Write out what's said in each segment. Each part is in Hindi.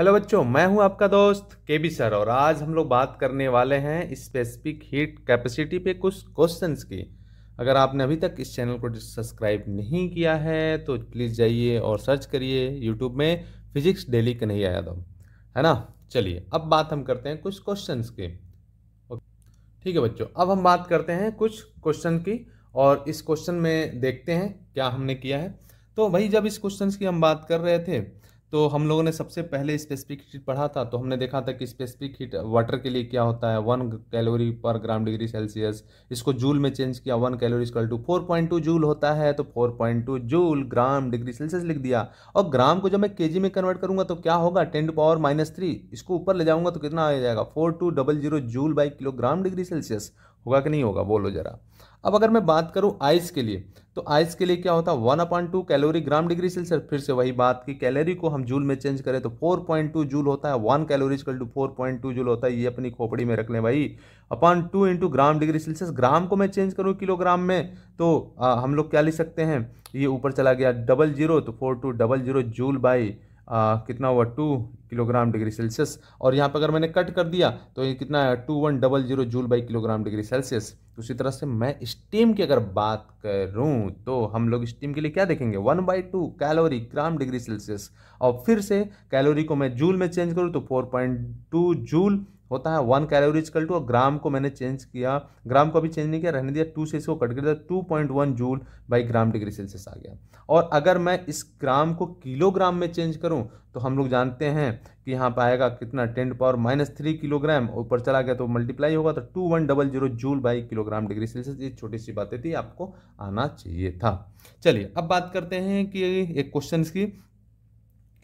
हेलो बच्चों मैं हूं आपका दोस्त के बी सर और आज हम लोग बात करने वाले हैं स्पेसिफिक हीट कैपेसिटी पे कुछ क्वेश्चंस की अगर आपने अभी तक इस चैनल को सब्सक्राइब नहीं किया है तो प्लीज़ जाइए और सर्च करिए यूट्यूब में फिजिक्स डेली नहीं आया तो है ना चलिए अब बात हम करते हैं कुछ क्वेश्चन की ठीक है बच्चों अब हम बात करते हैं कुछ क्वेश्चन की और इस क्वेश्चन में देखते हैं क्या हमने किया है तो भाई जब इस क्वेश्चन की हम बात कर रहे थे तो हम लोगों ने सबसे पहले स्पेसिफिक हीट पढ़ा था तो हमने देखा था कि स्पेसिफिक हीट वाटर के लिए क्या होता है one calorie per gram degree Celsius इसको जूल में चेंज किया one calorie equal to four point two joule होता है तो four point two joule gram degree Celsius लिख दिया और ग्राम को जब मैं के में कन्वर्ट करूँगा तो क्या होगा ten to power minus three इसको ऊपर ले जाऊँगा तो कितना आ जाएगा four two double zero joule by kilogram degree Celsius होगा कि नहीं होगा बोलो जरा अब अगर मैं बात करूँ आइस के लिए तो आइस के लिए क्या होता है one upon two calorie gram degree Celsius फिर से वही बात की कैलोरी को हम जूल में चेंज करें तो फोर पॉइंट टू जूल होता है one calorie equal to four point two joule होता है ये अपनी खोपड़ी में रख लें भाई upon two into gram degree Celsius gram को मैं चेंज करूँ किलोग्राम में तो आ, हम लोग क्या लिख सकते हैं ये ऊपर चला गया डबल जीरो तो four two double zero joule by कितना हुआ टू किलोग्राम डिग्री सेल्सियस और यहाँ पर अगर मैंने कट कर दिया तो ये कितना है two one double zero joule by kilogram degree Celsius उसी तरह से मैं स्टीम की अगर बात करूँ तो हम लोग स्टीम के लिए क्या देखेंगे one by two calorie gram degree Celsius और फिर से कैलोरी को मैं जूल में चेंज करूँ तो फोर पॉइंट टू जूल होता है वन कैलोरीज कल टू और ग्राम को मैंने चेंज किया ग्राम को अभी चेंज नहीं किया रहने दिया टू से इसको कट कर दिया तो two point one joule by gram degree Celsius आ गया और अगर मैं इस ग्राम को किलोग्राम में चेंज करूं तो हम लोग जानते हैं कि यहाँ पर आएगा कितना ten power minus three kilogram ऊपर चला गया तो मल्टीप्लाई होगा तो two one double zero joule by kilogram degree Celsius ये छोटी सी बातें थी आपको आना चाहिए था चलिए अब बात करते हैं कि एक क्वेश्चन की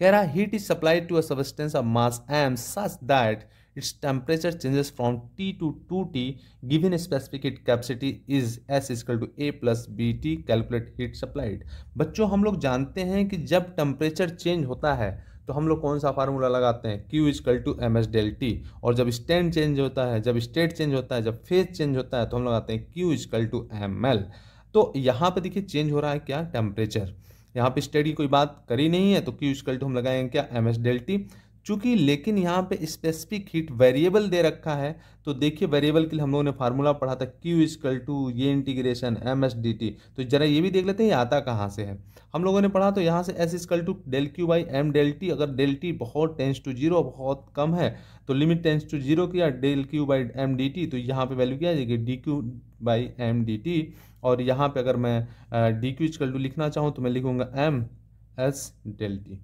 कह रहा heat is supply to substance of mass M such that its temperature changes from two to 2T given specific heat capacity is S equal to A plus B T calculate heat supplied बच्चों हम लोग जानते हैं कि जब टेम्परेचर चेंज होता है तो हम लोग कौन सा फार्मूला लगाते हैं is equal to M S del T और जब स्टैंड चेंज होता है जब स्टेट चेंज होता है जब फेज चेंज होता है तो हम लगाते हैं is equal to M L तो यहाँ पर देखिए चेंज हो रहा है क्या टेम्परेचर यहाँ पे स्टडी कोई बात करी नहीं है तो इज इजकल टू हम लगाएंगे क्या एम एस डेल टी चूंकि लेकिन यहाँ पे स्पेसिफिक हीट वेरिएबल दे रखा है तो देखिए वेरिएबल के लिए हम लोगों ने फार्मूला पढ़ा था क्यू इजकल टू ये integration M S D T तो जरा ये भी देख लेते हैं ये आता कहाँ से है हम लोगों ने पढ़ा तो यहाँ से S equal to del Q by M del T अगर डेल टी बहुत टेंस टू जीरो बहुत कम है तो लिमिट टेंस टू जीरो किया del Q by M D T तो यहाँ पर वैल्यू किया जाएगी D Q by M D T और यहाँ पर अगर मैं डी क्यू इजकल टू लिखना चाहूँ तो मैं लिखूँगा M S del T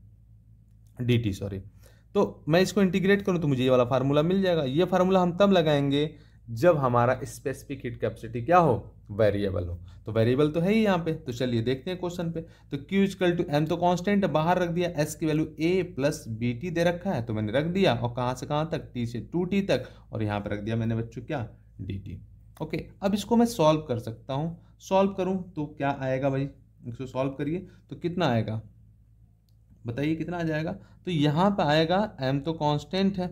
D T sorry तो मैं इसको इंटीग्रेट करूँ तो मुझे ये वाला फार्मूला मिल जाएगा ये फार्मूला हम तब लगाएंगे जब हमारा स्पेसिफिक हीट कैपेसिटी क्या हो वेरिएबल हो तो वेरिएबल तो है ही यहाँ पे तो चलिए देखते हैं क्वेश्चन पे तो Q इजकल टू एम तो कांस्टेंट बाहर रख दिया S की वैल्यू A प्लस बी टी दे रखा है तो मैंने रख दिया और कहाँ से कहाँ तक T से टू टी तक और यहाँ पे रख दिया मैंने बच्चों क्या डी टी ओके अब इसको मैं सॉल्व कर सकता हूँ सॉल्व करूँ तो क्या आएगा भाई इसको सॉल्व करिए तो कितना आएगा बताइए कितना आ जाएगा तो यहाँ पर आएगा एम तो कॉन्स्टेंट है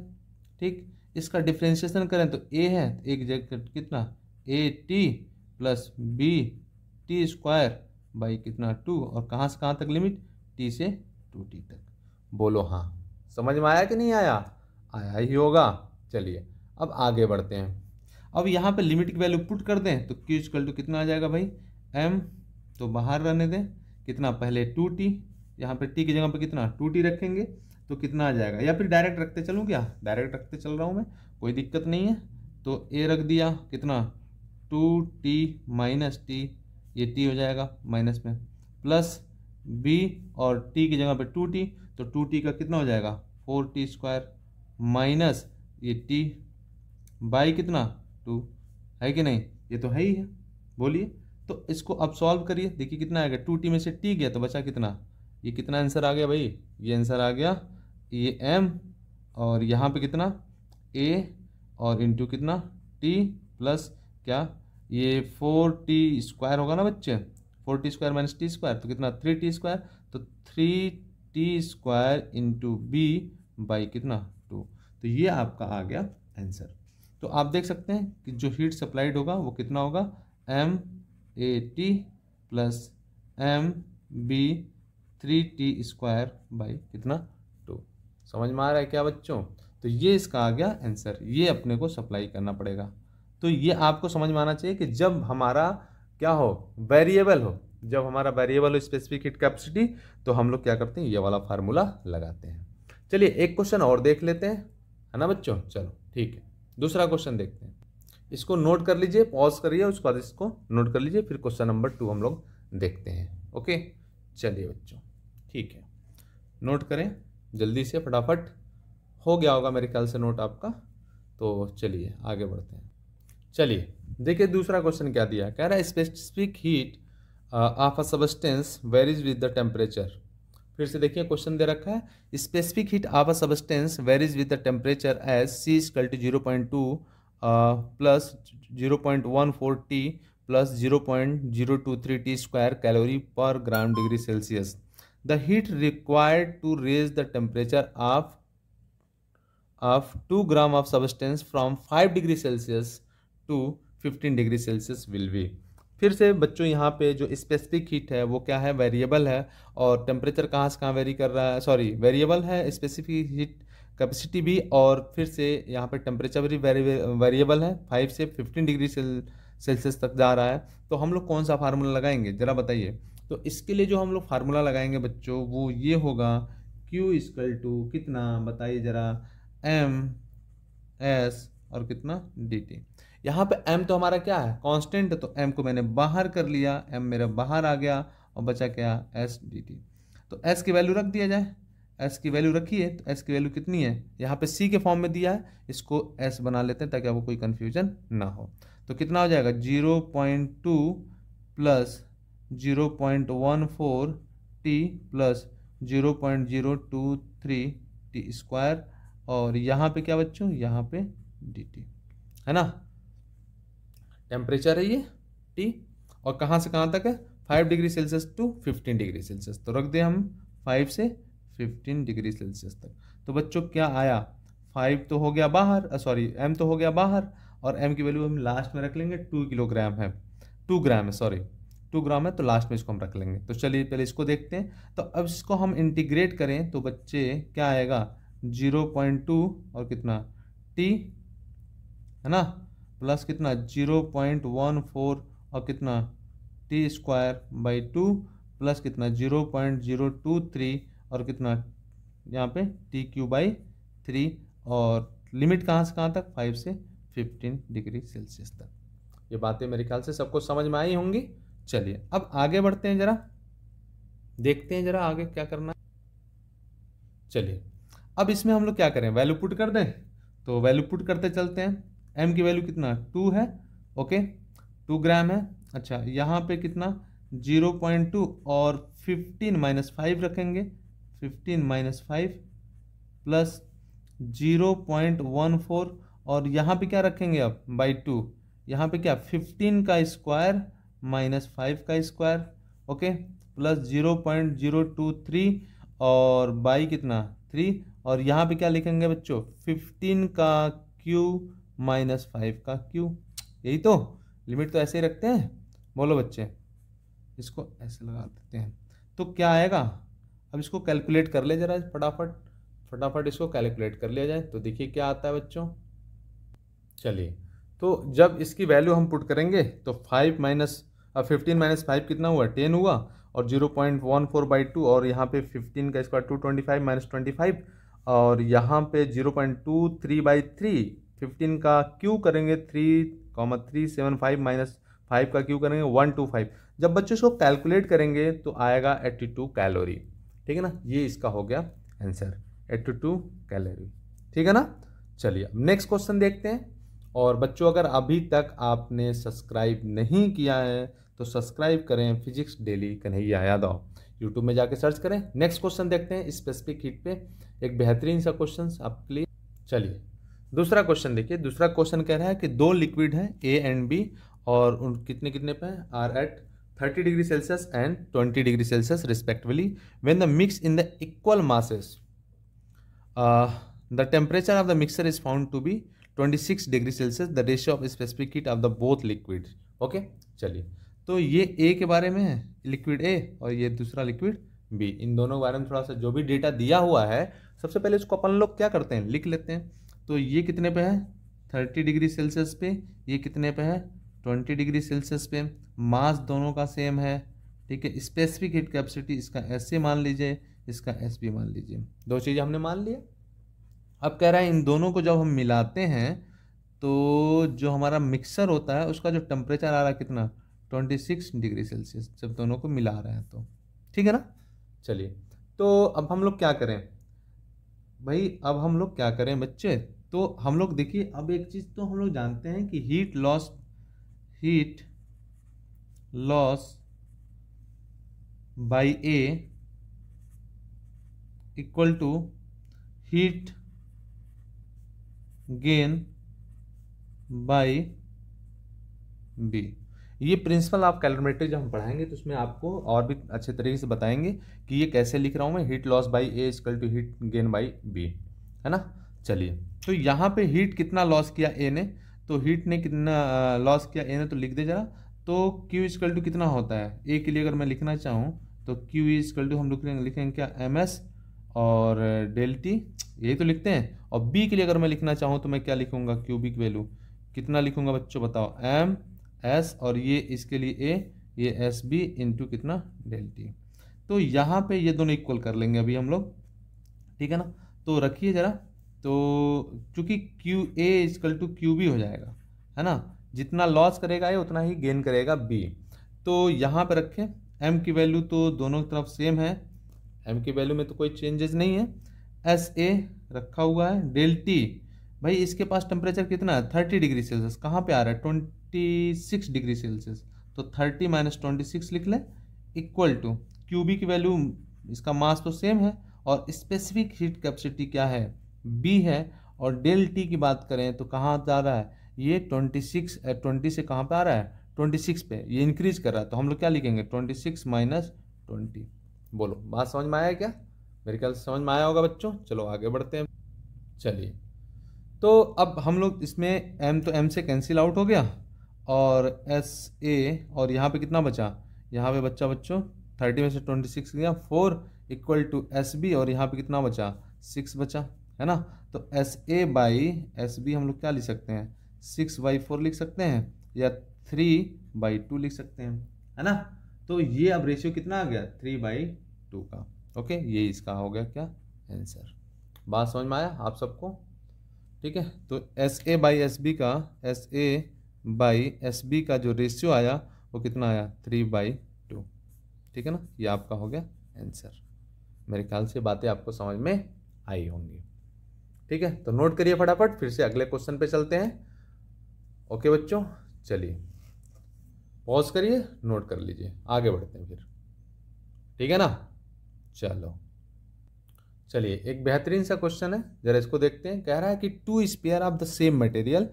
ठीक इसका डिफ्रेंशिएशन करें तो ए है तो एक जगह कितना A T plus B T square by कितना टू और कहाँ से कहाँ तक लिमिट टी से टू टी तक बोलो हाँ समझ में आया कि नहीं आया आया ही होगा चलिए अब आगे बढ़ते हैं अब यहाँ पे लिमिट की वैल्यू पुट कर दें तो क्यू इजकल टू कितना आ जाएगा भाई एम तो बाहर रहने दें कितना पहले टू टी यहाँ पर टी की जगह पर कितना टू टी रखेंगे तो कितना आ जाएगा या फिर डायरेक्ट रखते चलूँ क्या डायरेक्ट रखते चल रहा हूँ मैं कोई दिक्कत नहीं है तो ए रख दिया कितना टू टी माइनस टी ये टी हो जाएगा माइनस में प्लस बी और टी की जगह पर टू टी तो टू टी का कितना हो जाएगा फोर टी स्क्वायर माइनस ये टी बाई कितना टू है कि नहीं ये तो है ही है बोलिए तो इसको अब सॉल्व करिए देखिए कितना आएगा टू टी में से टी गया तो बचा कितना ये कितना आंसर आ गया भाई ये आंसर आ गया ए एम और यहाँ पे कितना ए और इंटू कितना टी प्लस क्या ये फोर टी स्क्वायर होगा ना बच्चे four T square minus T square तो कितना थ्री टी स्क्वायर तो three T square into B by कितना टू तो ये आपका आ गया आंसर तो आप देख सकते हैं कि जो हीट सप्लाइड होगा वो कितना होगा M A T plus M B three T square by कितना टू समझ में आ रहा है क्या बच्चों तो ये इसका आ गया आंसर ये अपने को सप्लाई करना पड़ेगा तो ये आपको समझ में आना चाहिए कि जब हमारा क्या हो वेरिएबल हो जब हमारा वेरिएबल हो स्पेसिफिक हीट कैपेसिटी तो हम लोग क्या करते हैं ये वाला फार्मूला लगाते हैं चलिए एक क्वेश्चन और देख लेते हैं है ना बच्चों चलो ठीक है दूसरा क्वेश्चन देखते हैं इसको नोट कर लीजिए पॉज करिए उसके बाद इसको नोट कर लीजिए फिर क्वेश्चन नंबर टू हम लोग देखते हैं ओके चलिए बच्चों ठीक है नोट करें जल्दी से फटाफट हो गया होगा मेरे ख्याल से नोट आपका तो चलिए आगे बढ़ते हैं चलिए देखिए दूसरा क्वेश्चन क्या दिया कह रहा है specific heat of a substance varies with the temperature फिर से देखिए क्वेश्चन दे रखा है specific heat of a substance varies with the temperature as C equal to zero point two plus zero point one four T plus zero point zero two three T square calorie per gram degree Celsius the heat required to raise the temperature of of two gram of substance from five degree Celsius to fifteen degree Celsius will be फिर से बच्चों यहाँ पे जो स्पेसिफिक हीट है वो क्या है वेरिएबल है और टेम्परेचर कहाँ से कहाँ वेरी कर रहा है सॉरी वेरिएबल है स्पेसिफिक हीट कैपेसिटी भी और फिर से यहाँ पे टेम्परेचर भी वेरिएबल है फाइव से फिफ्टीन डिग्री सेल्सियस तक जा रहा है तो हम लोग कौन सा फार्मूला लगाएंगे ज़रा बताइए तो इसके लिए जो हम लोग फार्मूला लगाएंगे बच्चों वो ये होगा Q इजकल टू कितना बताइए ज़रा M S और कितना डी टी यहाँ पर एम तो हमारा क्या है कॉन्स्टेंट है तो एम को मैंने बाहर कर लिया एम मेरा बाहर आ गया और बचा क्या एस डी टी तो एस की वैल्यू रख दिया जाए एस की वैल्यू रखी है तो एस की वैल्यू कितनी है यहाँ पे सी के फॉर्म में दिया है इसको एस बना लेते हैं ताकि आपको कोई कन्फ्यूजन ना हो तो कितना हो जाएगा zero point two plus zero point one four T plus zero point zero two three T square और यहाँ पे क्या बच्चों यहाँ पे डी टी है ना टेम्परेचर है ये टी और कहाँ से कहाँ तक है five degree Celsius to fifteen degree Celsius तो रख दें हम फाइव से फिफ्टीन डिग्री सेल्सियस तक तो बच्चों क्या आया फाइव तो हो गया बाहर सॉरी एम तो हो गया बाहर और एम की वैल्यू हम लास्ट में रख लेंगे टू किलोग्राम है टू ग्राम है सॉरी टू ग्राम है तो लास्ट में इसको हम रख लेंगे तो चलिए पहले इसको देखते हैं तो अब इसको हम इंटीग्रेट करें तो बच्चे क्या आएगा जीरो पॉइंट टू और कितना टी है ना प्लस कितना जीरो पॉइंट वन फोर और कितना T square by two plus कितना zero point zero two three और कितना यहाँ पे टी क्यू बाई थ्री और लिमिट कहाँ से कहाँ तक फाइव से फिफ्टीन डिग्री सेल्सियस तक ये बातें मेरे ख्याल से सबको समझ में आई होंगी चलिए अब आगे बढ़ते हैं ज़रा देखते हैं ज़रा आगे क्या करना चलिए अब इसमें हम लोग क्या करें वैल्यू पुट कर दें तो वैल्यू पुट करते चलते हैं एम की वैल्यू कितना टू है ओके टू ग्राम है अच्छा यहाँ पे कितना जीरो पॉइंट टू और फिफ्टीन माइनस फाइव रखेंगे fifteen minus five plus zero point one four और यहाँ पे क्या रखेंगे अब बाई टू यहाँ पे क्या फिफ्टीन का स्क्वायर माइनस फाइव का square okay plus zero point zero two three और बाई कितना थ्री और यहाँ पे क्या लिखेंगे बच्चों फिफ्टीन का क्यू माइनस फाइव का क्यू यही तो लिमिट तो ऐसे ही रखते हैं बोलो बच्चे इसको ऐसे लगा देते हैं तो क्या आएगा अब इसको कैलकुलेट कर ले जरा फटाफट फटाफट इसको कैलकुलेट कर लिया जाए तो देखिए क्या आता है बच्चों चलिए तो जब इसकी वैल्यू हम पुट करेंगे तो फाइव माइनस अब फिफ्टीन माइनस फाइव कितना हुआ टेन हुआ और zero point one four by two और यहाँ पे फिफ्टीन का square two twenty five minus twenty five और यहाँ पे zero point two three by three fifteen का क्यू करेंगे three comma three seven five minus five का क्यू करेंगे वन टू फाइव जब बच्चे इसको कैलकुलेट करेंगे तो आएगा एट्टी टू कैलोरी ठीक है ना ये इसका हो गया आंसर एट्टी टू कैलोरी ठीक है ना चलिए अब नेक्स्ट क्वेश्चन देखते हैं और बच्चों अगर अभी तक आपने सब्सक्राइब नहीं किया है तो सब्सक्राइब करें physics daily Kanhaiya Yadav YouTube में जाके सर्च करें नेक्स्ट क्वेश्चन देखते हैं स्पेसिफिक हीट पे एक बेहतरीन सा क्वेश्चन आपके लिए चलिए दूसरा क्वेश्चन देखिए दूसरा क्वेश्चन कह रहा है कि दो लिक्विड हैं ए एंड बी और उन कितने कितने पे हैं are at 30 degree Celsius and 20 degree Celsius respectively when the mix in the equal masses the temperature of the mixture is found to be 26 degree Celsius the ratio of specific heat of the both liquid okay चलिए तो ये ए के बारे में है लिक्विड ए और ये दूसरा लिक्विड बी इन दोनों के बारे में थोड़ा सा जो भी डेटा दिया हुआ है सबसे पहले उसको अपन लोग क्या करते हैं लिख लेते हैं तो ये कितने पे है थर्टी डिग्री सेल्सियस पे ये कितने पे है ट्वेंटी डिग्री सेल्सियस पे मास दोनों का सेम है ठीक है स्पेसिफिक हीट कैपेसिटी इसका एस सी मान लीजिए इसका एस बी मान लीजिए दो चीज़ें हमने मान लिया अब कह रहा है इन दोनों को जब हम मिलाते हैं तो जो हमारा मिक्सर होता है उसका जो टेम्परेचर आ रहा है कितना ट्वेंटी सिक्स डिग्री सेल्सियस जब दोनों को मिला रहे हैं तो ठीक है ना चलिए तो अब हम लोग क्या करें भाई अब हम लोग क्या करें बच्चे तो हम लोग देखिए अब एक चीज़ तो हम लोग जानते हैं कि heat loss heat loss by A equal to heat gain by B ये प्रिंसिपल आप कैलोमीटर जब हम पढ़ाएंगे तो उसमें आपको और भी अच्छे तरीके से बताएंगे कि ये कैसे लिख रहा हूँ मैं heat loss by A equal to heat gain by B है ना चलिए तो यहाँ पे हीट कितना लॉस किया ए ने तो हीट ने कितना लॉस किया ए ने तो लिख दे जरा तो क्यू इजकल टू कितना होता है ए के लिए अगर मैं लिखना चाहूँ तो क्यू इजकल टू हम लोग लिखेंगे क्या एम एस और डेल टी यही तो लिखते हैं और बी के लिए अगर मैं लिखना चाहूँ तो मैं क्या लिखूँगा क्यूबिक वैल्यू कितना लिखूँगा बच्चों बताओ एम एस और ये इसके लिए ए ये एस बी इंटू कितना डेल टी तो यहाँ पे ये दोनों इक्वल कर लेंगे अभी हम लोग ठीक है ना तो रखिए ज़रा तो चूँकि Q A equal to Q B हो जाएगा है ना जितना लॉस करेगा ये उतना ही गेन करेगा बी तो यहाँ पर रखें एम की वैल्यू तो दोनों तरफ सेम है एम की वैल्यू में तो कोई चेंजेस नहीं है एस ए रखा हुआ है डेल टी भाई इसके पास टेम्परेचर कितना है थर्टी डिग्री सेल्सियस कहाँ पे आ रहा है ट्वेंटी सिक्स डिग्री सेल्सियस तो थर्टी माइनस ट्वेंटी सिक्स लिख लें इक्वल टू क्यू बी की वैल्यू इसका मास तो सेम है और स्पेसिफिक हीट कैपेसिटी क्या है बी है और डेल टी की बात करें तो कहाँ जा रहा है ये ट्वेंटी सिक्स ट्वेंटी से कहाँ पर आ रहा है ट्वेंटी सिक्स पे ये इंक्रीज कर रहा है तो हम लोग क्या लिखेंगे ट्वेंटी सिक्स माइनस ट्वेंटी बोलो बात समझ में आया क्या मेरे ख्याल से समझ में आया होगा बच्चों चलो आगे बढ़ते हैं चलिए तो अब हम लोग इसमें एम तो एम से कैंसिल आउट हो गया और एस ए और यहाँ पे कितना बचा यहाँ पे बच्चा बच्चों थर्टी में से ट्वेंटी सिक्स गया four equal to S B और यहाँ पे कितना बचा सिक्स बचा है ना तो S A by S B हम लोग क्या लिख सकते हैं सिक्स बाई फोर लिख सकते हैं या थ्री बाई टू लिख सकते हैं है ना तो ये अब रेशियो कितना आ गया थ्री बाई टू का ओके ये इसका हो गया क्या आंसर बात समझ में आया आप सबको ठीक है तो S A by S B का S A by S B का जो रेशियो आया वो कितना आया थ्री बाई टू ठीक है ना ये आपका हो गया आंसर मेरे ख्याल से बातें आपको समझ में आई होंगी ठीक है तो नोट करिए फटाफट फिर से अगले क्वेश्चन पे चलते हैं ओके बच्चों चलिए पॉज करिए नोट कर लीजिए आगे बढ़ते हैं फिर ठीक है ना चलो चलिए एक बेहतरीन सा क्वेश्चन है जरा इसको देखते हैं कह रहा है कि two sphere of the same material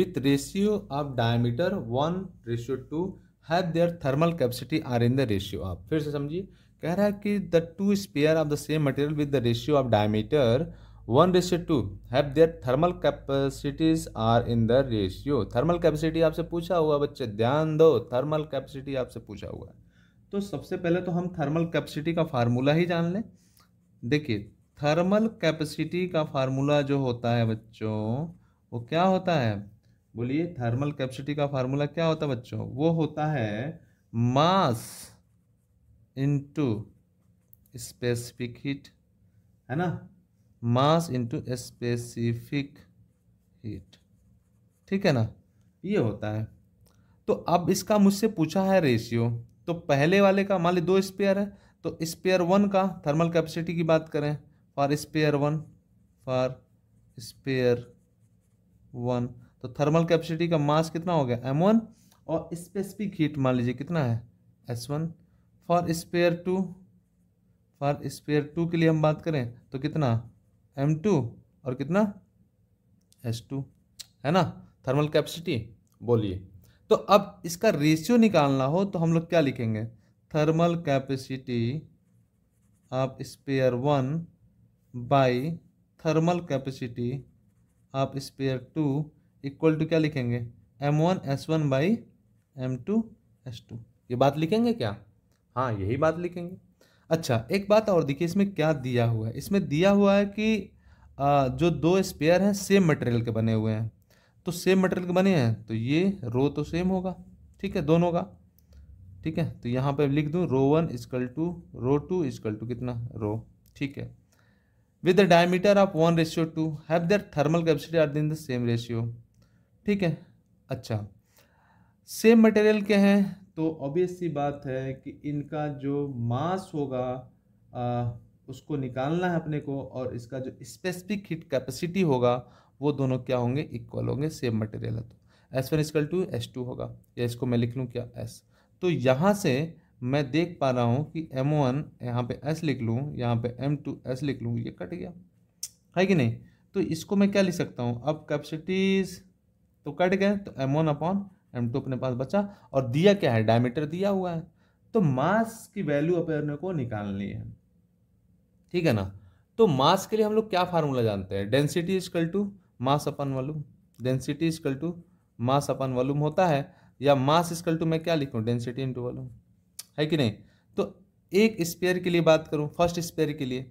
with ratio of diameter one ratio two have their thermal capacity are in the ratio of फिर से समझिए कह रहा है कि the two sphere of the same material with the ratio of diameter one ratio two have their thermal capacities are in the ratio thermal capacity आपसे पूछा हुआ बच्चे ध्यान दो थर्मल कैपेसिटी आपसे पूछा हुआ है तो सबसे पहले तो हम थर्मल कैपेसिटी का फार्मूला ही जान लें देखिए थर्मल कैपेसिटी का फार्मूला जो होता है बच्चों वो क्या होता है बोलिए थर्मल कैपेसिटी का फार्मूला क्या होता है बच्चों वो होता है मास इनटू स्पेसिफिक हीट है ना मास इंटू स्पेसिफिक हीट ठीक है ना ये होता है तो अब इसका मुझसे पूछा है रेशियो तो पहले वाले का मान ली दो स्पेयर है तो स्पेयर वन का थर्मल कैपेसिटी की बात करें for sphere one for sphere one तो थर्मल कैपेसिटी का मास कितना हो गया एम वन और स्पेसिफिक हीट मान लीजिए कितना है S one for sphere two for sphere two के लिए हम बात करें तो कितना एम टू और कितना एस टू है ना थर्मल कैपेसिटी बोलिए तो अब इसका रेशियो निकालना हो तो हम लोग क्या लिखेंगे thermal capacity of sphere one by thermal capacity of sphere two equal to क्या लिखेंगे M one S one by M two S two ये बात लिखेंगे क्या हाँ यही बात लिखेंगे अच्छा एक बात और देखिए इसमें क्या दिया हुआ है इसमें दिया हुआ है कि आ, जो दो स्पेयर हैं सेम मटेरियल के बने हुए हैं तो सेम मटेरियल के बने हैं तो ये रो तो सेम होगा ठीक है दोनों का ठीक है तो यहाँ पर लिख दूँ rho one equal to rho two equal to कितना रो ठीक है with the diameter of one ratio two have their thermal capacity are in the same ratio ठीक है अच्छा सेम मटेरियल के हैं तो ऑबियस सी बात है कि इनका जो मास होगा आ, उसको निकालना है अपने को और इसका जो स्पेसिफिक हिट कैपेसिटी होगा वो दोनों क्या होंगे इक्वल होंगे सेम मटेरियल है तो S one equal to S two होगा या इसको मैं लिख लूँ क्या एस तो यहाँ से मैं देख पा रहा हूँ कि एम वन यहाँ पर एस लिख लूँ यहाँ पे एम टू एस लिख लूँ ये कट गया है कि नहीं तो इसको मैं क्या लिख सकता हूँ अब कैपेसिटीज़ तो कट गए तो M one upon M two अपने पास बचा और दिया क्या है डायमीटर दिया हुआ है तो मास की वैल्यू अपने को निकालनी है ठीक है ना तो मास के लिए हम लोग क्या फार्मूला जानते हैं density equal to mass upon volume density equal to mass upon volume होता है या मास इजकल टू मैं क्या लिखूँ डेंसिटी इंटू वॉल्यूम है कि नहीं तो एक स्पेयर के लिए बात करूँ फर्स्ट स्पेयर के लिए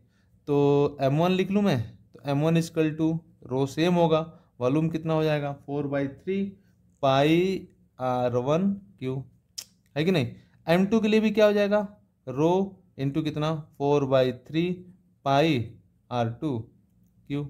तो एम वन लिख लूँ मैं तो M one equal to rho same होगा वॉल्यूम कितना हो जाएगा four by three pi R one cube है कि नहीं एम टू के लिए भी क्या हो जाएगा रो इंटू कितना four by three pi R two Q